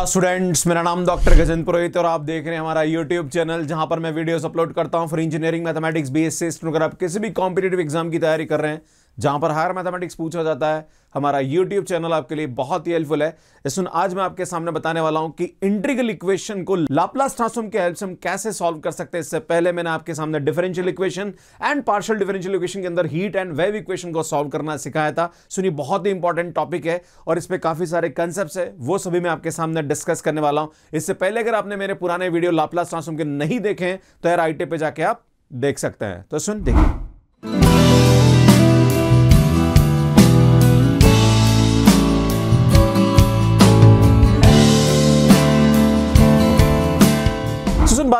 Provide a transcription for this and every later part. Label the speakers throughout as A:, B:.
A: नमस्कार स्टूडेंट्स मेरा नाम डॉक्टर गजेंद्र पुरोहित और आप देख रहे हैं हमारा यूट्यूब चैनल जहां पर मैं वीडियोस अपलोड करता हूं for engineering mathematics B S C अगर आप किसी भी कॉम्पिटेटिव एग्जाम की तैयारी कर रहे हैं जहां पर हायर मैथमेटिक्स पूछा जाता है हमारा यूट्यूब चैनल आपके लिए बहुत ही हेल्पफुल है इसमें आज मैं आपके सामने बताने वाला हूं कि इंट्रीगल इक्वेशन को लाप्लास ट्रांसफॉर्म के हेल्प से हम कैसे सॉल्व कर सकते हैं इससे पहले मैंने आपके सामने differential equation and partial differential equation के अंदर हीट एंड वेव इक्वेशन को सॉल्व करना सिखाया था सुनिए बहुत ही इंपॉर्टेंट टॉपिक है और इसमें काफी सारे कंसेप्ट है वो सभी मैं आपके सामने डिस्कस करने वाला हूं इससे पहले अगर आपने मेरे पुराने वीडियो लाप्लास ट्रांसफॉर्म के नहीं देखे तो यार आई पे जाके आप देख सकते हैं तो सुन देखिए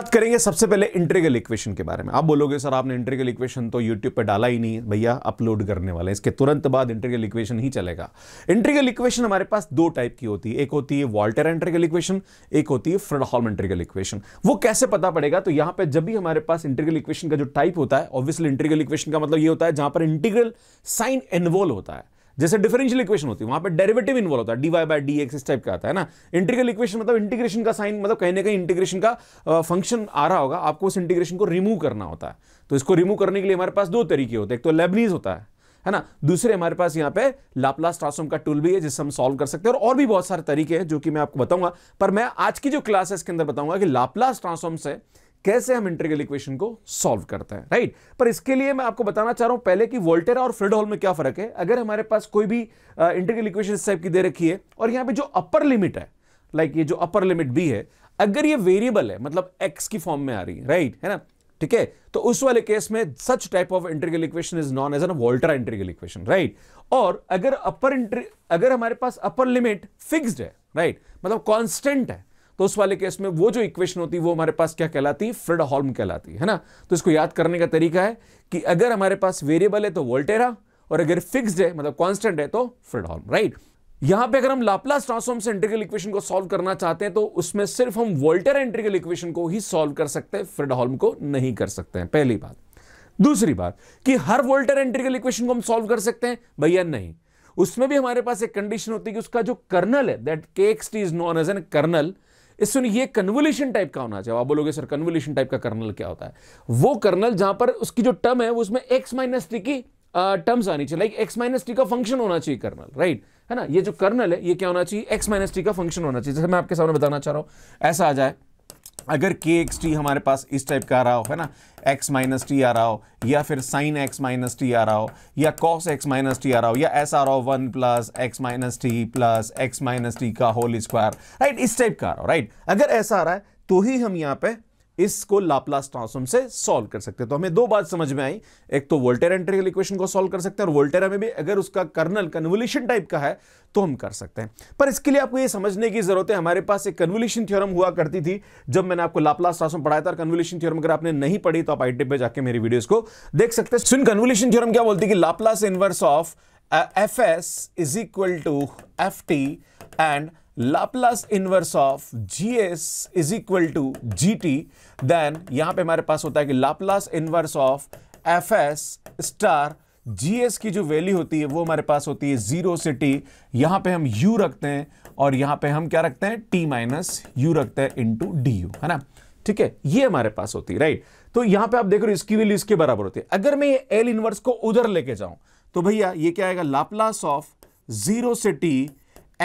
A: बात करेंगे सबसे पहले इंट्रीगल इक्वेशन के बारे में आप बोलोगे सर आपने इंट्रीगल इक्वेशन तो यूट्यूब पर डाला ही नहीं भैया अपलोड करने वाले इसके तुरंत बाद इंट्रीगल इक्वेशन ही चलेगा इंट्रीगल इक्वेशन हमारे पास दो टाइप की होती है एक होती है वॉल्टर इंट्रीगल इक्वेशन एक होती है फ्रेडहॉल इंट्रीगल इक्वेशन वो कैसे पता पड़ेगा तो यहां पर जब भी हमारे पास इंट्रीगल इक्वेशन का जो टाइप होता है ऑब्वियसली इंट्रीगल इक्वेशन का मतलब ये होता है जहां पर इंटीग्रल साइन इन्वॉल्व होता है जैसे डिफरेंशियल इक्वेशन होती है वहां पर डेरिवेटिव इन्वॉल्व होता है D Y by D X इस टाइप का आता है ना इंटीग्रल इक्वेशन मतलब इंटीग्रेशन का साइन मतलब कहीं ना कहीं इंटीग्रेशन का फंक्शन आ रहा होगा आपको उस इंटीग्रेशन को रिमूव करना होता है तो इसको रिमूव करने के लिए हमारे पास दो तरीके होते हैं एक तो लेबनीज होता है है ना दूसरे हमारे पास यहाँ पे लाप्लास ट्रांसफॉर्म का टूल भी है जिससे हम सॉल्व कर सकते हैं और और भी बहुत सारे तरीके हैं जो कि मैं आपको बताऊंगा पर मैं आज की जो क्लास है इसके अंदर बताऊंगा कि लाप्लास ट्रांसफॉर्म से कैसे हम इंटरगल इक्वेशन को सॉल्व करते हैं राइट पर इसके लिए मैं आपको बताना चाह रहा हूं पहले कि वोल्टेरा और फ्रिडहॉल में क्या फर्क है अगर हमारे पास कोई भी इंटरगल इक्वेशन इस टाइप की दे रखी है और यहां पे जो अपर लिमिट है लाइक ये जो अपर लिमिट भी है अगर ये वेरिएबल है मतलब एक्स की फॉर्म में आ रही है राइट है ना ठीक है तो उस वाले केस में such type of integral equation is known as an Volterra integral equation right और अगर अपर अगर हमारे पास अपर लिमिट फिक्सड है राइट right? मतलब कॉन्स्टेंट है तो उस वाले केस में वो जो इक्वेशन होती है वो हमारे पास क्या कहलाती है फ्रेड हॉल्म कहलाती है ना तो इसको याद करने का तरीका है कि अगर हमारे पास वेरिएबल है तो वोल्टेरा और अगर फिक्स्ड है मतलब कॉन्स्टेंट है तो फ्रेड हॉल्म राइट यहां पे अगर हम लाप्लास ट्रांसफॉर्म से इंटीग्रल इक्वेशन को सॉल्व करना चाहते हैं तो उसमें सिर्फ हम वोल्टेर इंटीग्रल इक्वेशन को ही सॉल्व कर सकते हैं फ्रेड हॉल्म को नहीं कर सकते हैं पहली बात दूसरी बात कि हर वोल्टेर इंटीग्रल इक्वेशन को हम सॉल्व कर सकते हैं भैया नहीं उसमें भी हमारे पास एक कंडीशन होती है कि उसका जो कर्नल है that K X T is known as an kernel सुनिए ये कन्वोल्यूशन टाइप का होना चाहिए आप बोलोगे सर कन्वोल्यूशन टाइप का कर्नल क्या होता है वो कर्नल जहां पर उसकी जो टर्म है वो उसमें एक्स माइनस टी की टर्म्स आनी चाहिए लाइक एक्स माइनस टी का फंक्शन होना चाहिए कर्नल राइट है ना ये जो कर्नल है ये क्या होना चाहिए एक्स माइनस टी का फंक्शन होना चाहिए जैसे मैं आपके सामने बताना चाह रहा हूं ऐसा आ जाए अगर के एक्स टी हमारे पास इस टाइप का आ रहा हो है ना एक्स माइनस टी आ रहा हो या फिर साइन एक्स माइनस टी आ रहा हो या कॉस एक्स माइनस टी आ रहा हो या ऐसा आ रहा हो one plus X minus T plus X minus T का होल स्क्वायर राइट इस टाइप का आ रहा हो राइट अगर ऐसा आ रहा है तो ही हम यहाँ पे इसको लाप्लास ट्रांसफॉर्म से सॉल्व कर सकते हैं तो हमें दो बात समझ में आई एक तो वोल्टेरा इंटीग्रल इक्वेशन को सॉल्व कर सकते हैं और वोल्टेरा में भी अगर उसका कर्नल कन्वोल्यूशन टाइप का है तो हम कर सकते हैं पर इसके लिए आपको ये समझने की जरूरत है हमारे पास एक कन्वोल्यूशन थ्योरम हुआ करती थी जब मैंने आपको लाप्लास ट्रांसफॉर्म पढ़ाया था कन्वोल्यूशन थ्योरम अगर आपने नहीं पढ़ी तो आप आई पे जाके मेरी वीडियोज को देख सकते हैं सुन कन्वोल्यूशन थ्योरम क्या बोलती है कि Laplace inverse of F S is equal to F T and Laplace inverse of G S is equal to G T then यहां पे हमारे पास होता है कि Laplace inverse of F S star S की जो वैल्यू होती है वो हमारे पास होती है जीरो से टी यहां पे हम यू रखते हैं और यहां पे हम क्या रखते हैं टी माइनस यू रखते हैं इंटू डी यू है ना ठीक है ये हमारे पास होती है राइट तो यहां पे आप देख रहे हो इसकी वैल्यू इसके बराबर होती है अगर मैं ये एल इनवर्स को उधर लेके जाऊं तो भैया ये क्या आएगा लाप्लास ऑफ जीरो से T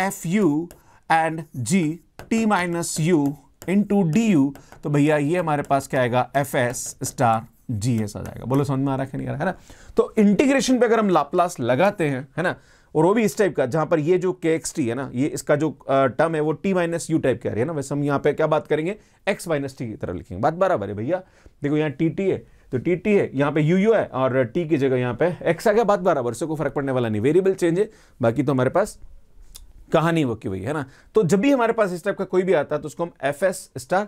A: F U and G T minus U into D U तो भैया ये हमारे पास क्या आएगा F S star G S आ जाएगा बोलो समझ में आ रहा है नहीं आ रहा है ना तो इंटीग्रेशन पे अगर हम लाप्लास लगाते हैं है ना और वो भी इस टाइप का जहां पर ये जो के एक्स टी है ना ये इसका जो टर्म है वो टी माइनस यू टाइप की आ रही है ना वैसे हम यहाँ पे क्या बात करेंगे एक्स माइनस टी की तरह लिखेंगे बात बराबर है भैया देखो यहाँ टी टी है तो टी टी है यहाँ पे यू यू है और टी की जगह यहाँ पे एक्स आ गया बात बराबर से कोई फर्क पड़ने वाला नहीं वेरिएबल चेंज है बाकी तो हमारे पास कहानी की हुई है ना तो जब भी हमारे पास इस टाइप का कोई भी आता है तो उसको हम F S star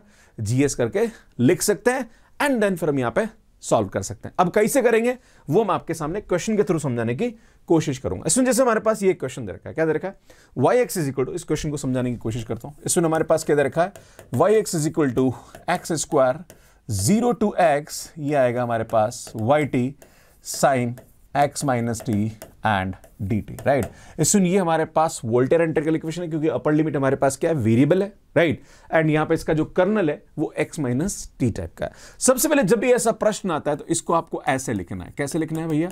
A: G S करके लिख सकते हैं एंड देन फिर हम यहाँ पे सॉल्व कर सकते हैं अब कैसे करेंगे वो मैं आपके सामने क्वेश्चन के थ्रू समझाने की कोशिश करूंगा इसमें जैसे हमारे पास ये क्वेश्चन दे रखा है क्या दे रखा है Y x is equal to इस क्वेश्चन को समझाने की कोशिश करता हूँ इसमें हमारे पास क्या दे रखा है Y x is equal to X square zero to X ये आएगा हमारे पास Y T sine X minus T and D T right सुन ये हमारे पास वोल्टेयर इंटरकल इक्वेशन है क्योंकि अपर लिमिट हमारे पास क्या है वेरिएबल है राइट एंड यहां पे इसका जो कर्नल है वो एक्स माइनस टी टाइप का है सबसे पहले जब भी ऐसा प्रश्न आता है तो इसको आपको ऐसे लिखना है कैसे लिखना है भैया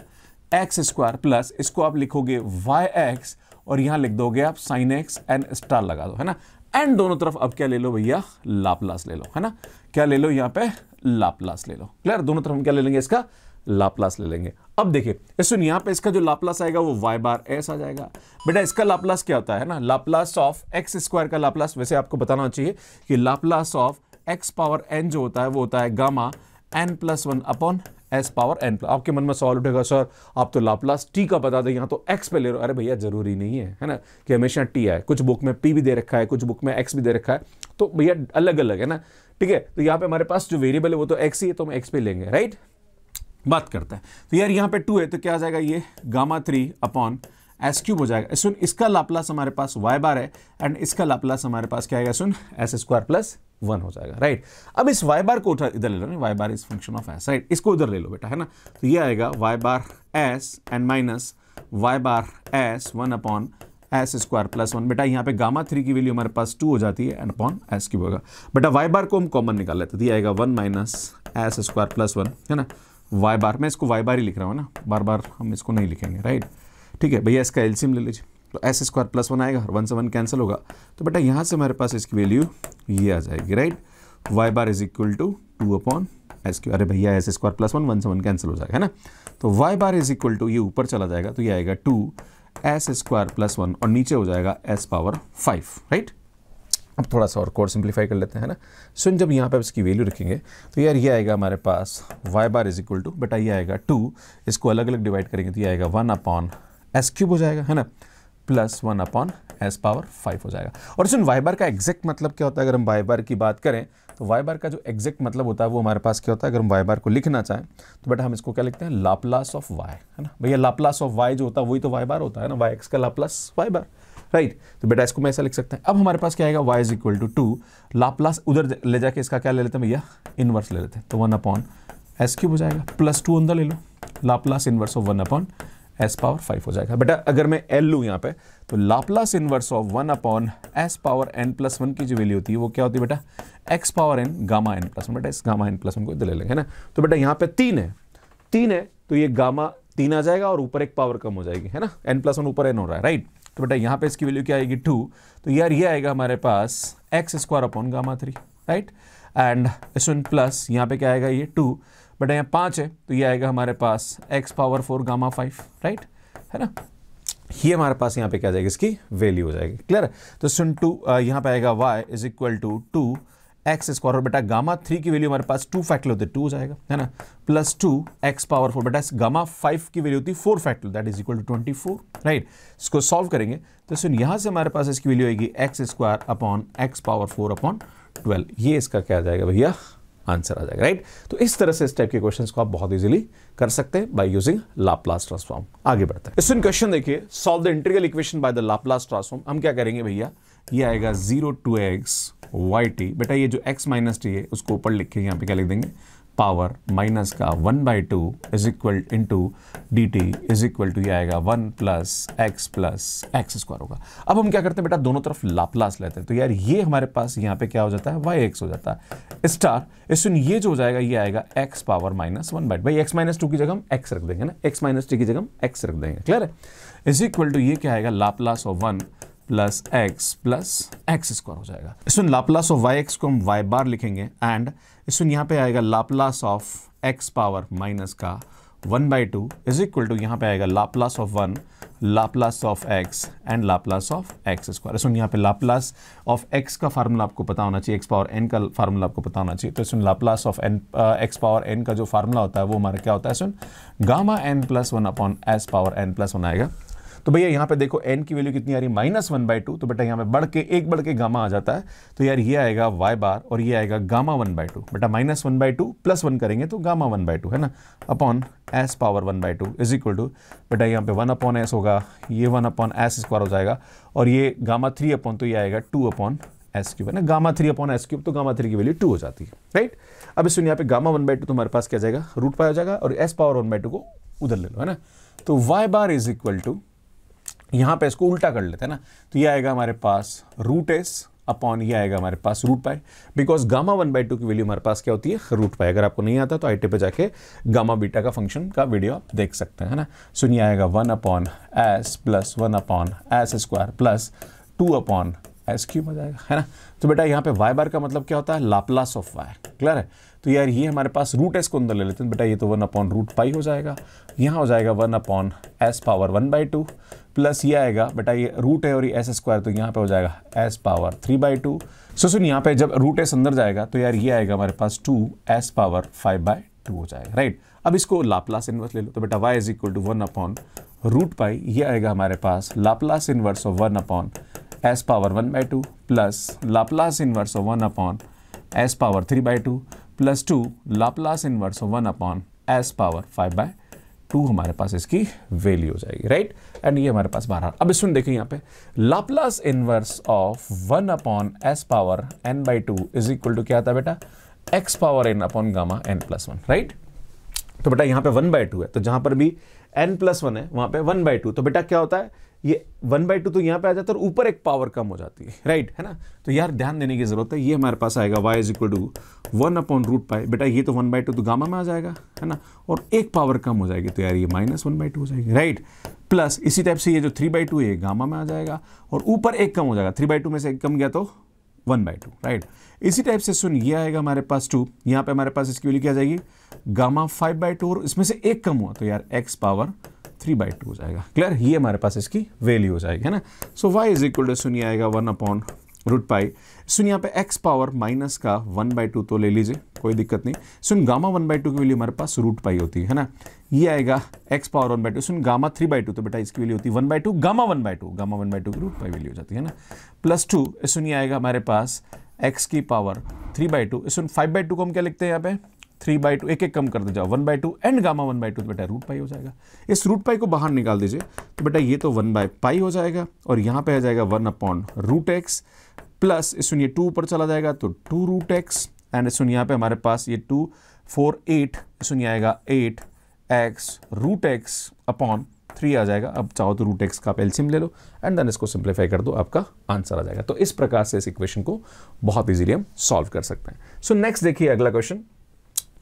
A: एक्स स्क्वायर प्लस इसको आप लिखोगे वाई एक्स और यहां लिख दोगे आप साइन एक्स एंड स्टार लगा दो है ना एंड दोनों तरफ अब क्या ले लो भैया लाप्लास ले लो है ना क्या ले लो यहां पे लाप्लास ले लो क्लियर दोनों तरफ हम क्या ले लेंगे इसका लाप्लास ले लेंगे अब देखिए सुन यहां पे इसका जो लाप्लास आएगा वो वाई बार एस आ जाएगा बेटा इसका लाप्लास क्या होता है ना लाप्लास ऑफ एक्स स्क्वायर का लाप्लास वैसे आपको बताना चाहिए कि Laplace of x power N जो होता है वो होता है gamma N plus one upon S power N plus आपके मन में सवाल उठेगा सर आप तो लाप्लास टी का बता दें यहाँ तो एक्स पे ले रहे हो अरे भैया जरूरी नहीं है है ना कि हमेशा टी आए कुछ बुक में पी भी दे रखा है कुछ बुक में एक्स भी दे रखा है तो भैया अलग अलग है ना ठीक है तो यहाँ पे हमारे पास जो वेरिएबल है वो तो एक्स ही है तो हम एक्स पे लेंगे राइट बात करता है तो यार यहाँ पे टू है तो क्या आ जाएगा ये gamma three upon S cube हो जाएगा सुन इसका लाप्लास हमारे पास वाई बार है एंड इसका लाप्लास हमारे पास क्या आएगा सुन एस स्क्वायर प्लस वन हो जाएगा राइट अब इस वाई बार को उठा इधर ले लो Y bar is function of S right इसको उधर ले लो बेटा है ना तो ये आएगा Y bar S and minus Y bar S one upon S square plus one बेटा यहाँ पे गामा थ्री की वैल्यू हमारे पास टू हो जाती है एंड अपॉन एस क्यूब होगा बेटा वाई बार को हम कॉमन निकाल लेते तो ये आएगा one minus S square plus one है ना वाई बार मैं इसको वाई बार ही लिख रहा हूँ ना बार बार हम इसको नहीं लिखेंगे राइट ठीक है भैया इसका एल्सियम ले लीजिए तो एस स्क्वायर प्लस वन आएगा वन से वन कैंसिल होगा तो बेटा यहाँ से हमारे पास इसकी वैल्यू ये आ जाएगी right Y bar is equal to two upon S cube अरे भैया S square plus one one से वन कैंसिल हो जाएगा है ना तो Y bar is equal to ये ऊपर चला जाएगा तो ये आएगा two S square plus one और नीचे हो जाएगा एस पावर फाइव राइट अब थोड़ा सा और कोड सिंप्लीफाई कर लेते हैं ना सो जब यहाँ पे इसकी वैल्यू रखेंगे तो यार ये आएगा हमारे पास Y bar is equal to बेटा ये आएगा टू इसको अलग अलग डिवाइड करेंगे तो ये आएगा वन अपॉन एस क्यूब हो जाएगा है ना plus one upon S power five हो जाएगा और सुन वाई बार का एग्जैक्ट मतलब क्या होता है अगर हम वाई बार की बात करें तो वाई बार का जो एग्जैक्ट मतलब होता है वो हमारे पास क्या होता है अगर हम वाई बार को लिखना चाहें तो बेटा हम इसको क्या लिखते हैं लाप्लास ऑफ वाई है ना भैया लाप्लास ऑफ वाई जो होता है वही तो वाई बार होता है ना वाई एक्स का लाप्लास वाई बार राइट तो बेटा इसको मैं ऐसा लिख सकता है अब हमारे पास क्या आएगा Y is equal to two Laplace उधर ले जाके इसका क्या ले लेते हैं भैया इन्वर्स ले लेते हैं तो वन अपॉन एस क्यूब हो जाएगा प्लस टू अंदर ले लो Laplace inverse of one upon S power five हो जाएगा बेटा अगर मैं एल लूँ यहाँ पे तो Laplace inverse of one upon S power N plus one की जो वैल्यू होती है वो क्या होती है बेटा x power N gamma N plus one बेटा इस गामा एन प्लस वन को इधर ले लेंगे है ना तो बेटा यहाँ पे तीन है तीन है तो ये गामा तीन आ जाएगा और ऊपर एक पावर कम हो जाएगी है ना एन प्लस वन ऊपर एन हो रहा है राइट तो बेटा यहाँ पे इसकी वैल्यू क्या आएगी टू तो यार ये आएगा हमारे पास x square upon gamma three right and S one plus यहाँ पे क्या आएगा ये टू बेटा यहाँ पाँच है तो ये आएगा हमारे पास X power four gamma five right है ना ये हमारे पास यहाँ पे क्या जाएगी इसकी वैल्यू हो जाएगी क्लियर तो सुन टू यहाँ पे आएगा Y is equal to two X square और बेटा गामा थ्री की वैल्यू हमारे पास टू फैक्टर होते टू हो जाएगा है ना plus two X power four बेटा गामा फाइव की वैल्यू होती है four factor that is equal to twenty four right इसको सॉल्व करेंगे तो सुन यहाँ से हमारे पास इसकी वैल्यू आएगी x square upon x power four upon twelve ये इसका क्या आ जाएगा भैया आंसर आ जाएगा राइट तो इस तरह से इस टाइप के क्वेश्चंस को आप बहुत इजीली कर सकते हैं बाय यूजिंग लाप्लास ट्रांसफॉर्म आगे बढ़ते हैं स्टूडेंट क्वेश्चन देखिए solve the integral equation by the Laplace transform हम क्या करेंगे भैया ये आएगा zero to x y t बेटा ये जो एक्स माइनस टी है उसको ऊपर लिख के यहाँ पे क्या लिख देंगे पावर माइनस का one by two is equal into d t is equal to ये आएगा one plus x plus x square होगा अब हम क्या करते हैं बेटा दोनों तरफ लाप्लास लेते हैं तो यार ये हमारे पास यहाँ पे क्या हो जाता है वाई एक्स हो जाता है स्टार इस सुन ये जो हो जाएगा ये आएगा x power minus one by भाई एक्स माइनस टू की जगह हम एक्स रख देंगे ना एक्स माइनस टी की जगह हम एक्स रख देंगे क्लियर है इज इक्वल टू ये क्या आएगा Laplace of one plus x plus x square हो जाएगा इसमें लाप्लास ऑफ वाई एक्स को हम वाई बार लिखेंगे एंड इसमें यहाँ पे आएगा Laplace of x power minus का one by two is equal to यहाँ पे आएगा Laplace of one Laplace of x and Laplace of x square इसमें यहाँ पे लाप्लास ऑफ एक्स का फार्मूला आपको पता होना चाहिए एक्स पावर एन का फार्मूला आपको पता होना चाहिए तो इसमें Laplace of n x power n का जो फार्मूला होता है वो हमारा क्या होता है इसमें gamma N plus one upon S power N plus one आएगा तो भैया यहाँ पे देखो एन की वैल्यू कितनी आ रही है माइनस वन बाई टू तो बेटा यहाँ पे बढ़ के एक बढ़ के गामा आ जाता है तो यार ये आएगा वाई बार और ये आएगा गामा वन बाई टू बेटा minus one by two plus one करेंगे तो गामा वन बाई टू है ना upon S power one by two is equal to बेटा यहाँ पे वन अपॉन एस होगा ये वन अपॉन एस स्क्वायर हो जाएगा और ये गामा थ्री अपॉन तो ये आएगा टू अपॉन एस क्यूब है ना gamma three upon S cube तो गामा थ्री की वैल्यू टू हो जाती है राइट अब इस यहाँ पे गामा वन बाई टू तुम्हारे पास क्या जाएगा रूट पाया जाएगा और s power one by two को उधर ले लो है ना तो Y bar is equal to यहाँ पे इसको उल्टा कर लेते हैं ना तो ये आएगा हमारे पास रूट एस अपॉन ये आएगा हमारे पास root pi because gamma one by two की वैल्यू हमारे पास क्या होती है रूट पाई अगर आपको नहीं आता तो आईटी पे जाके गामा बीटा का फंक्शन का वीडियो आप देख सकते हैं है ना सुनिए आएगा one upon s plus one upon S square plus two upon S cube हो जाएगा है ना तो बेटा यहाँ पे वाई बार का मतलब क्या होता है लापलास ऑफ वायर क्लियर है तो यार ये हमारे पास रूट एस को अंदर ले लेते हैं बेटा ये तो वन अपॉन रूट पाई हो जाएगा यहाँ हो जाएगा one upon S power one by two plus ये आएगा बेटा ये रूट है और ये एस स्क्वायर तो यहाँ पे हो जाएगा s power three by two so सुन यहाँ पे जब रूट एस अंदर जाएगा तो यार ये आएगा हमारे पास two s power five by two हो जाएगा राइट अब इसको लाप्लास इन्वर्स ले लो तो बेटा y is equal to one upon root pi ये आएगा हमारे पास Laplace inverse of one upon S power one by two plus Laplace inverse of one upon S power three by two plus two Laplace inverse of one upon S power five by two हमारे पास इसकी value हो जाएगी right and ये हमारे पास बारह अब इसमें देखिए यहाँ पे Laplace inverse of one upon S power n by two is equal to क्या था बेटा x power n upon gamma N plus one right तो बेटा यहाँ पे वन बाई टू है तो जहाँ पर भी एन प्लस वन है वहाँ पे वन बाई टू तो बेटा क्या होता है ये वन बाई टू तो यहाँ पे आ जाता है और ऊपर एक पावर कम हो जाती है राइट है ना तो यार ध्यान देने की जरूरत है ये हमारे पास आएगा Y is equal to one upon root pi बेटा ये तो वन बाई टू तो गामा में आ जाएगा है ना और एक पावर कम हो जाएगी तो यार ये माइनस वन बाई टू हो जाएगी राइट प्लस इसी टाइप से ये जो थ्री बाई टू है गामा में आ जाएगा और ऊपर एक कम हो जाएगा थ्री बाई टू में से एक कम गया तो वन बाई टू राइट इसी टाइप से सुन ये आएगा हमारे पास टू यहाँ पे हमारे पास इसकी वैल्यू क्या जाएगी गामा फाइव बाई टू और इसमें से एक कम हुआ तो यार x power three by two हो जाएगा क्लियर ये हमारे पास इसकी वैल्यू हो जाएगी है ना so y is equal to सुनिए आएगा वन अपॉन रूट पाई सुन यहाँ पे एक्स पावर माइनस का वन बाई टू तो ले लीजिए कोई दिक्कत नहीं सुन गामा वन बाई टू की वैल्यू हमारे पास रूट पाई होती है ना ये आएगा x power one by two सुन गामा थ्री बाई टू तो बेटा इसकी वैल्यू होती है one by two gamma one by two gamma one by two की रूट पाई वैल्यू हो जाती है ना प्लस टू सुनिए आएगा हमारे पास एक्स की पावर थ्री बाई टू सुन फाइव बाई टू को हम क्या लिखते हैं यहाँ पे थ्री बाई टू एक एक कम करते जाओ one by two and gamma one by two तो बेटा रूट पाई हो जाएगा इस रूट पाई को बाहर निकाल दीजिए तो बेटा ये तो वन बाई पाई हो जाएगा और यहाँ पे आ जाएगा one upon root x plus सुनिए टू ऊपर चला जाएगा तो टू रूट एक्स एंड इस यहाँ पे हमारे पास ये टू फोर एट सुनिए आएगा eight x root x upon three आ जाएगा अब चाहो तो रूट एक्स का आप एल्सियम ले लो एंड देन इसको सिंप्लीफाई कर दो आपका आंसर आ जाएगा तो इस प्रकार से इस इक्वेशन को बहुत ईजिली हम सॉल्व कर सकते हैं सो नेक्स्ट देखिए अगला क्वेश्चन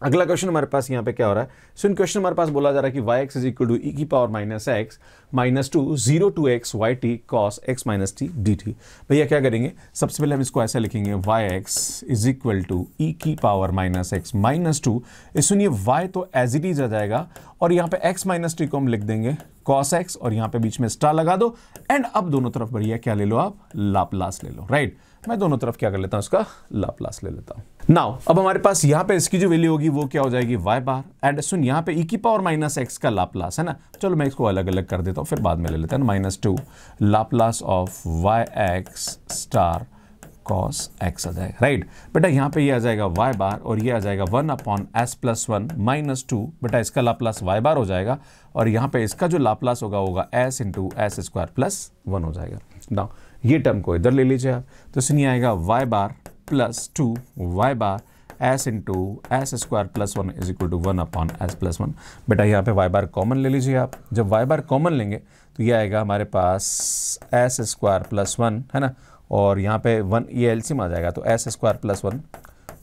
A: अगला क्वेश्चन हमारे पास यहाँ पे क्या हो रहा है सो इन क्वेश्चन हमारे पास बोला जा रहा है कि y x is equal to e की power minus x minus two zero to x y t cos x minus t d t भैया क्या करेंगे सबसे पहले हम इसको ऐसा लिखेंगे y x is equal to e की power minus x minus two सुनिए वाई तो एज इट इज आ जाएगा और यहाँ पे एक्स माइनस टी को हम लिख देंगे कॉस एक्स और यहाँ पे बीच में स्टार लगा दो एंड अब दोनों तरफ बढ़िया क्या ले लो आप लाप्लास ले लो राइट right? मैं दोनों तरफ क्या कर लेता हूं इसका लाप्लास ले लेता हूं नाउ अब हमारे पास यहां पे इसकी जो वैल्यू होगी वो क्या हो जाएगी y बार एंड सुन यहां पे e की पावर माइनस एक्स का लाप्लास है ना चलो मैं इसको अलग अलग कर देता हूं फिर बाद में ले लेता हूं minus two Laplace of y x star cos x आ जाएगा राइट बेटा यहाँ पे ये यह आ जाएगा वाई बार और ये आ जाएगा one upon s plus one minus two बेटा इसका लाप्लास वाई बार हो जाएगा और यहाँ पे इसका जो लाप्लास होगा होगा s into s square plus one हो जाएगा नाउ ये टर्म को इधर ले लीजिए आप तो सुनिए आएगा Y bar plus two y bar s into s square plus one is equal to one upon s plus one बेटा यहाँ पे वाई बार कॉमन ले लीजिए आप जब वाई बार कॉमन लेंगे तो ये आएगा हमारे पास एस स्क्वायर प्लस वन है ना और यहाँ पे वन ये एल आ जाएगा तो S square plus one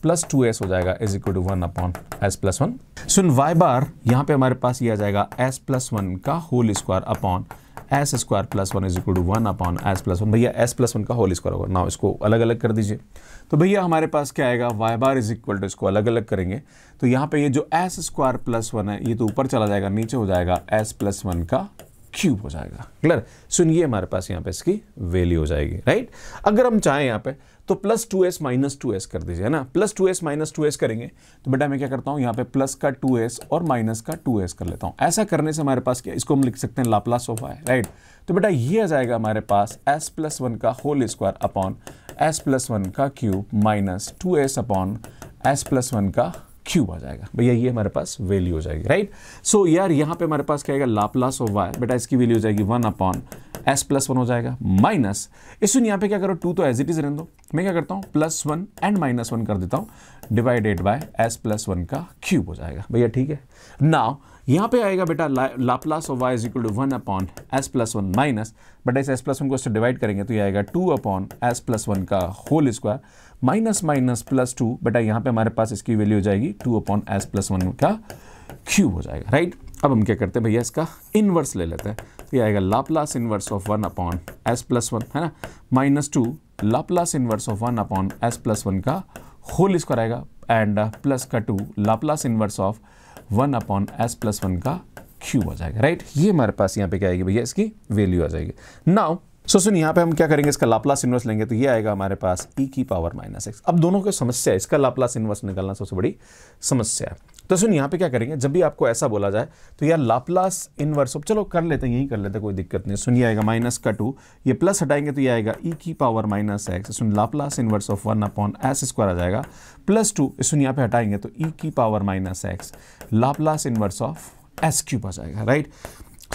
A: plus two s हो जाएगा is equal to one upon s plus one सुन वाई बार यहाँ पे हमारे पास ये आ जाएगा एस प्लस वन का whole square upon S square plus one is equal to one upon s plus one भैया एस प्लस वन का होल स्क्वायर होगा ना इसको अलग अलग कर दीजिए तो भैया हमारे पास क्या आएगा Y bar is equal to इसको अलग अलग करेंगे तो यहाँ पे ये जो एस स्क्वायर प्लस वन है ये तो ऊपर चला जाएगा नीचे हो जाएगा एस प्लस वन का क्यूब हो जाएगा क्लियर सुनिए हमारे पास यहाँ पे इसकी वैल्यू हो जाएगी राइट अगर हम चाहें यहाँ पे तो plus two s minus two s कर दीजिए है ना plus two s minus two s करेंगे तो बेटा मैं क्या करता हूँ यहाँ पे प्लस का टू एस और माइनस का टू एस कर लेता हूँ ऐसा करने से हमारे पास क्या इसको हम लिख सकते हैं लाप्लास ऑफ वाई राइट तो बेटा ये आ जाएगा हमारे पास एस प्लस वन का whole square upon s plus one का cube minus two s upon s plus one का क्यूब आ जाएगा भैया ये हमारे पास वैल्यू हो जाएगी राइट सो so, यार यहाँ पे हमारे पास क्या आएगा लाप्लास ऑफ वाई बेटा इसकी वैल्यू हो जाएगी one upon s plus one हो जाएगा माइनस इस यहाँ पे क्या करो टू तो एज इट इज रहने दो मैं क्या करता हूँ plus one and minus one कर देता हूँ divided by s plus one का क्यूब हो जाएगा भैया ठीक है ना यहाँ पे आएगा बेटा Laplace of y is equal to one upon s plus one minus but इस एस प्लस वन को इससे डिवाइड करेंगे तो ये आएगा two upon s plus one का whole square minus minus plus two बेटा यहाँ पे हमारे पास इसकी वैल्यू हो जाएगी two upon s plus one का क्यूब हो जाएगा राइट अब हम क्या करते हैं भैया इसका इन्वर्स ले लेते हैं तो ये आएगा Laplace inverse of one upon s plus one है ना minus two Laplace inverse of one upon s plus one का होल स्क्वायर आएगा एंड प्लस का two Laplace inverse of one upon s plus one का cube हो जाएगा right ये हमारे पास यहाँ पे क्या आएगी भैया इसकी वैल्यू आ जाएगी नाउ सो सुन यहाँ पे हम क्या करेंगे इसका लाप्लास इन्वर्स लेंगे तो ये आएगा हमारे पास ई e की पावर माइनस एक्स अब दोनों की समस्या है इसका लाप्लास इन्वर्स निकालना सबसे बड़ी समस्या है तो सुन यहाँ पे क्या करेंगे जब भी आपको ऐसा बोला जाए तो यार लाप्लास इन्वर्स अब चलो कर लेते हैं यही कर लेते हैं कोई दिक्कत नहीं सुनिए आएगा माइनस का टू ये प्लस हटाएंगे तो ये आएगा ई e की पावर माइनस एक्स सुन Laplace inverse of one upon S square आ जाएगा प्लस टू सुन यहाँ पे हटाएंगे तो ई e की power minus x Laplace inverse of s cube आ जाएगा right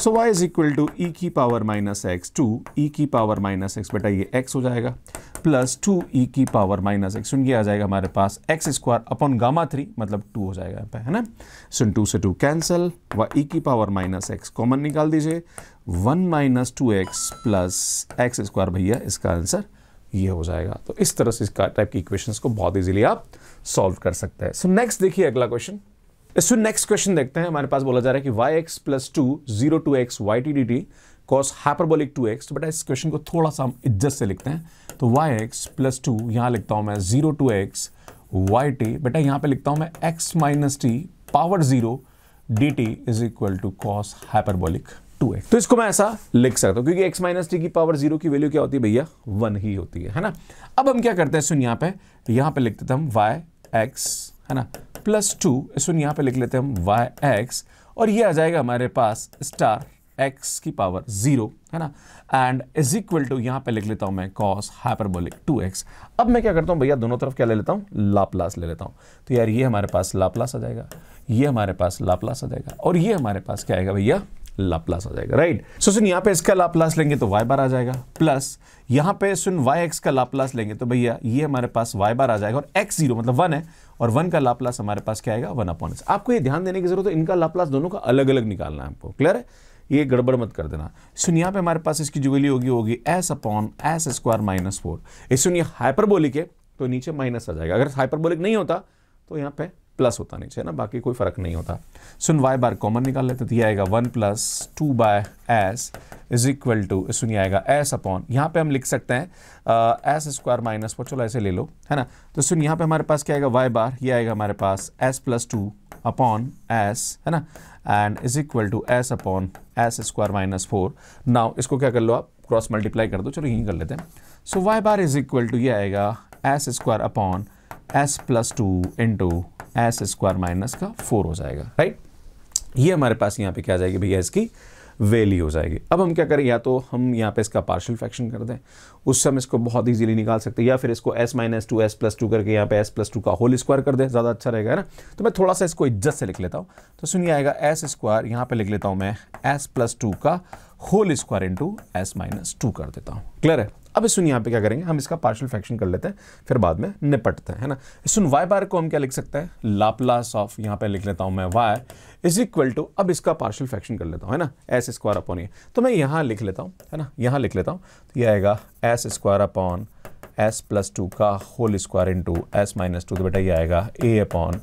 A: so y is equal to e की power minus x two e की पावर माइनस एक्स बेटा ये एक्स हो जाएगा प्लस टू ई की पावर माइनस एक्स ये आ जाएगा हमारे पास x square upon gamma three मतलब टू हो जाएगा यहाँ पे है ना सुन टू से टू कैंसल व ई की पावर माइनस एक्स कॉमन निकाल दीजिए one minus two x plus x square भैया इसका आंसर ये हो जाएगा तो इस तरह से इसका टाइप की इक्वेशन को बहुत ईजिली आप सॉल्व कर सकते हैं सो नेक्स्ट देखिए अगला क्वेश्चन इसमें नेक्स्ट क्वेश्चन देखते हैं हमारे पास बोला जा रहा है कि y x plus two zero to x y t d t cos hyperbolic two x but इस क्वेश्चन को थोड़ा सा हम इज्जत से लिखते हैं तो वाई एक्स प्लस टू यहाँ लिखता हूँ मैं zero to x y t बेटा यहाँ पे लिखता हूँ मैं x minus t power zero d t is equal to cos hyperbolic two x तो इसको मैं ऐसा लिख सकता हूँ क्योंकि एक्स माइनस टी की पावर जीरो की वैल्यू क्या होती है भैया वन ही होती है है ना अब हम क्या करते हैं सुन यहाँ पे यहाँ पे लिखते थे हम वाई एक्स है ना प्लस टू सुन यहाँ पे लिख लेते हैं हम वाई एक्स और ये आ जाएगा हमारे पास स्टार एक्स की पावर जीरो है ना एंड इज इक्वल टू यहाँ पे लिख लेता हूँ मैं कॉस हाइपरबोलिक टू एक्स अब मैं क्या करता हूँ भैया दोनों तरफ क्या ले लेता हूँ लाप्लास ले लेता हूँ तो यार ये हमारे पास लाप्लास आ जाएगा ये हमारे पास लाप्लास आ जाएगा और ये हमारे पास क्या आएगा भैया लाप्लास आ जाएगा राइट सो सुन यहाँ पे इसका लाप्लास लेंगे तो वाई बार आ जाएगा प्लस यहाँ पे सुन वाई एक्स का लाप्लास लेंगे तो भैया ये हमारे पास वाई बार आ जाएगा और एक्स जीरो मतलब वन है और वन का लाप्लास हमारे पास क्या आएगा वन अपॉन एक्स आपको ये ध्यान देने की जरूरत है इनका लाप्लास दोनों का अलग अलग निकालना है आपको क्लियर है ये गड़बड़ मत कर देना सुन यहाँ पे हमारे पास इसकी जो वैल्यू होगी होगी s upon S square minus four सुनिए हाइपरबोलिक है तो नीचे माइनस आ जाएगा अगर हाइपरबोलिक नहीं होता तो यहाँ पे प्लस होता नीचे है ना बाकी कोई फर्क नहीं होता सुन वाई बार कॉमन निकाल लेते तो ये आएगा one plus two by s is equal to सुनिए आएगा एस अपॉन यहाँ पे हम लिख सकते हैं एस स्क्वायर माइनस फोर चलो ऐसे ले लो है ना तो सुन यहाँ पे हमारे पास क्या आएगा वाई बार ये आएगा हमारे पास s plus two upon s है ना and is equal to s upon S square minus four now इसको क्या कर लो आप क्रॉस मल्टीप्लाई कर दो चलो यहीं कर लेते हैं so y bar is equal to ये आएगा s square upon s plus two into s square minus का फोर हो जाएगा राइट ये हमारे पास यहाँ पे क्या जाएगी भैया इसकी वैली हो जाएगी अब हम क्या करें या तो हम यहाँ पे इसका पार्शियल फ्रैक्शन कर दें उस समय इसको बहुत इजीली निकाल सकते हैं या फिर इसको s minus two s plus two करके यहाँ पे s प्लस टू का होल स्क्वायर कर दें ज़्यादा अच्छा रहेगा ना तो मैं थोड़ा सा इसको इज्जत से लिख लेता हूँ तो सुनिए आएगा एस स्क्वायर यहाँ पर लिख लेता हूँ मैं एस प्लस टू का whole square into s minus two कर देता हूँ क्लियर है अब इस यहाँ पे क्या करेंगे हम इसका पार्शल फ्रैक्शन कर लेते हैं फिर बाद में निपटते हैं है ना सुन वाई बार को हम क्या लिख सकते हैं लाप्लास ऑफ यहाँ पे लिख लेता हूँ मैं वाई इज इक्वल टू अब इसका पार्शल फ्रैक्शन कर लेता हूँ है ना एस स्क्वायर अपॉन ये तो मैं यहाँ लिख लेता हूँ है ना यहाँ लिख लेता हूँ तो ये आएगा s square upon s plus two का whole square into s minus two तो बेटा ये आएगा a upon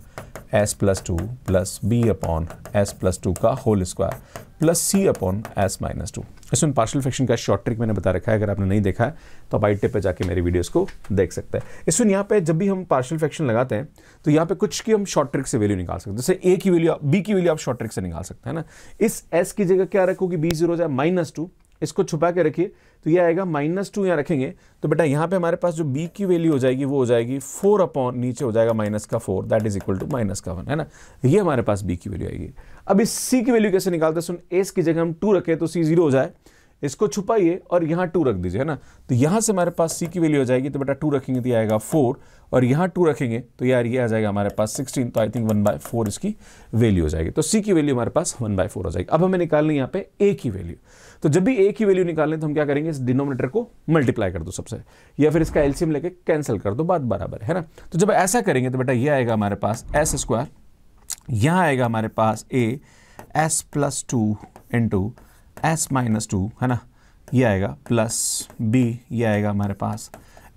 A: s plus two plus b upon s plus two का whole square plus c upon s minus two इसमें partial fraction का short trick मैंने बता रखा है अगर आपने नहीं देखा है तो आप आई पर जाके मेरे वीडियोस को देख सकते हैं इसमें यहाँ पे जब भी हम पार्शल फ्रैक्शन लगाते हैं तो यहाँ पे कुछ की हम शॉर्ट ट्रिक से वैल्यू निकाल सकते हैं जैसे ए की वैल्यू बी की वैल्यू आप शॉर्ट ट्रिक से निकाल सकते हैं ना इस एस की जगह क्या रखोगे बी जीरो जाए माइनस टू इसको छुपा के रखिए तो ये आएगा माइनस टू यहाँ रखेंगे तो बेटा यहाँ पे हमारे पास जो बी की वैल्यू हो जाएगी वो हो जाएगी फोर अपॉन नीचे हो जाएगा माइनस का four that is equal to minus का वन है ना ये हमारे पास बी की वैल्यू आएगी अब इस सी की वैल्यू कैसे निकालते हैं सुन एस की जगह हम टू रखें तो सी जीरो हो जाए इसको छुपाइए और यहाँ टू रख दीजिए है ना तो यहाँ से हमारे पास सी की वैल्यू हो जाएगी तो बेटा टू रखेंगे तो आएगा फोर और यहाँ टू रखेंगे तो यार ये आ जाएगा हमारे पास सिक्सटीन तो I think one by four इसकी वैल्यू हो जाएगी तो सी की वैल्यू हमारे पास वन बाय फोर हो जाएगी अब हमें निकालनी यहाँ पे A की वैल्यू तो जब भी ए की वैल्यू निकालें तो हम क्या करेंगे इस डिनोमिनेटर को मल्टीप्लाई कर दो सबसे या फिर इसका एल्सियम लेके कैंसिल कर दो बात बराबर है ना तो जब ऐसा करेंगे तो बेटा ये आएगा हमारे पास एस स्क्वायर यहाँ आएगा हमारे पास a s plus two into s minus two है ना ये आएगा प्लस बी ये आएगा हमारे पास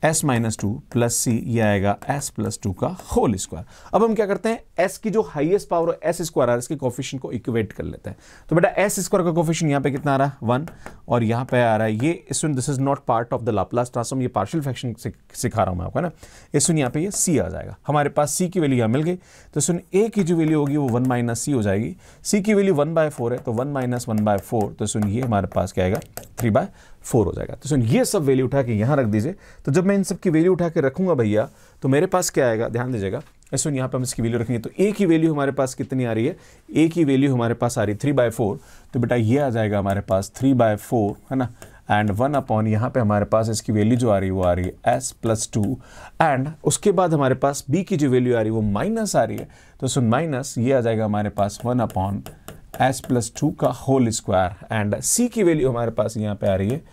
A: s minus two plus c ये आएगा एस प्लस टू का होल स्क्वायर अब हम क्या करते हैं एस की जो हाईएस्ट पावर एस स्क्वायर आ रहा है इसके कॉफिशन को इक्वेट कर लेते हैं तो बेटा एस स्क्वायर का कॉफिशन यहाँ पे कितना आ रहा है वन और यहाँ पे आ रहा है ये इस this is not part of the Laplace transform ये पार्शियल फ्रैक्शन सिखा रहा हूँ मैं आपको ना इस यहाँ पे ये सी आ जाएगा हमारे पास सी की वैल्यू यहाँ मिल गई तो सुन ए की जो वैल्यू होगी वो वन माइनस सी हो जाएगी सी की वैल्यू वन बाय फोर है तो one minus one by four तो सुन ये हमारे पास क्या आएगा थ्री बाय फोर हो जाएगा तो सुन ये सब वैल्यू उठा के यहाँ रख दीजिए तो जब मैं इन सब की वैल्यू उठा के रखूंगा भैया तो मेरे पास क्या आएगा ध्यान दीजिएगा सुन यहाँ पर हम इसकी वैल्यू रखेंगे तो ए की वैल्यू हमारे पास कितनी आ रही है ए की वैल्यू हमारे पास आ रही है थ्री बाय फोर तो बेटा ये आ जाएगा हमारे पास थ्री बाय फोर है ना एंड वन अपॉन यहाँ पे हमारे पास इसकी वैल्यू जो आ रही है वो आ रही है एस प्लस टू एंड उसके बाद हमारे पास बी की जो वैल्यू आ रही है वो माइनस आ रही है तो सुन माइनस ये आ जाएगा हमारे पास one upon s plus two का होल स्क्वायर एंड सी की वैल्यू हमारे पास यहाँ पे आ रही है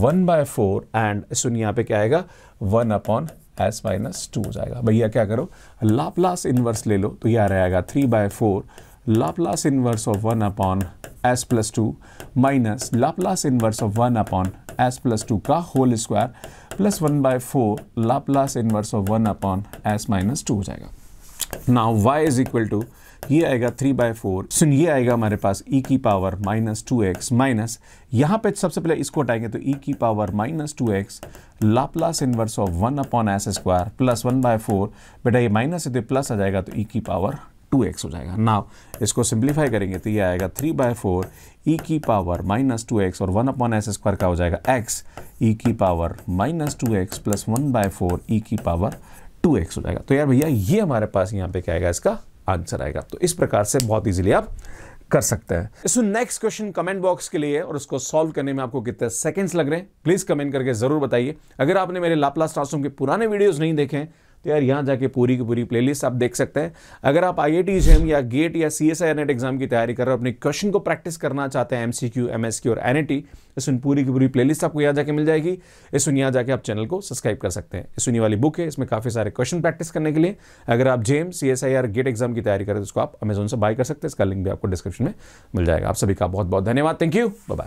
A: वन बाय फोर एंड सुन यहाँ पे क्या आएगा one upon s minus two हो जाएगा भैया क्या करो लाप्लास इन्वर्स ले लो तो यह रहेगा three by four Laplace inverse of one upon s plus two minus Laplace inverse of one upon s plus two का whole square plus one by four Laplace inverse of one upon s minus two हो जाएगा now y is equal to ये आएगा three by four सुन ये आएगा हमारे पास ई e की power minus two x minus यहाँ पे सबसे पहले इसको हटाएंगे तो ई e की power minus two x Laplace inverse of one upon S square plus one by four बेटा ये माइनस है तो प्लस आ जाएगा तो ई e की पावर टू एक्स हो जाएगा नाव इसको सिंप्लीफाई करेंगे तो ये आएगा थ्री बाय फोर ई की पावर माइनस टू एक्स और वन अपॉन एस स्क्वायर का हो जाएगा एक्स ई e की power minus two x plus one by four e की पावर टू एक्स हो जाएगा तो यार भैया ये हमारे पास यहाँ पे क्या आएगा इसका आंसर आएगा तो इस प्रकार से बहुत ईजिली आप कर सकते हैं so next question comment box के लिए और उसको सॉल्व करने में आपको कितने सेकंड्स लग रहे हैं प्लीज कमेंट करके जरूर बताइए अगर आपने मेरे लापलास्ट ट्रांसफॉर्म के पुराने वीडियोस नहीं देखे तो यार यहाँ जाके पूरी की पूरी प्लेलिस्ट आप देख सकते हैं अगर आप आई आई या गेट या सी एस नेट एग्जाम की तैयारी कर रहे हो अपने क्वेश्चन को प्रैक्टिस करना चाहते हैं M C Q M S Q और एन e तो इसमें पूरी की पूरी प्लेलिस्ट आपको यहाँ जाके मिल जाएगी इस यहाँ जाके आप चैनल को सब्सक्राइब कर सकते हैं सुनी वाली बुक है इसमें काफ़ी सारे क्वेश्चन प्रैक्टिस करने के लिए अगर आप JAM C S I R GATE exam की तैयारी करें तो उसको आप अमेजोन से बाय कर सकते हैं इसका लिंक भी आपको डिस्क्रिप्शन में मिल जाएगा आप सभी का बहुत बहुत धन्यवाद थैंक यू बाय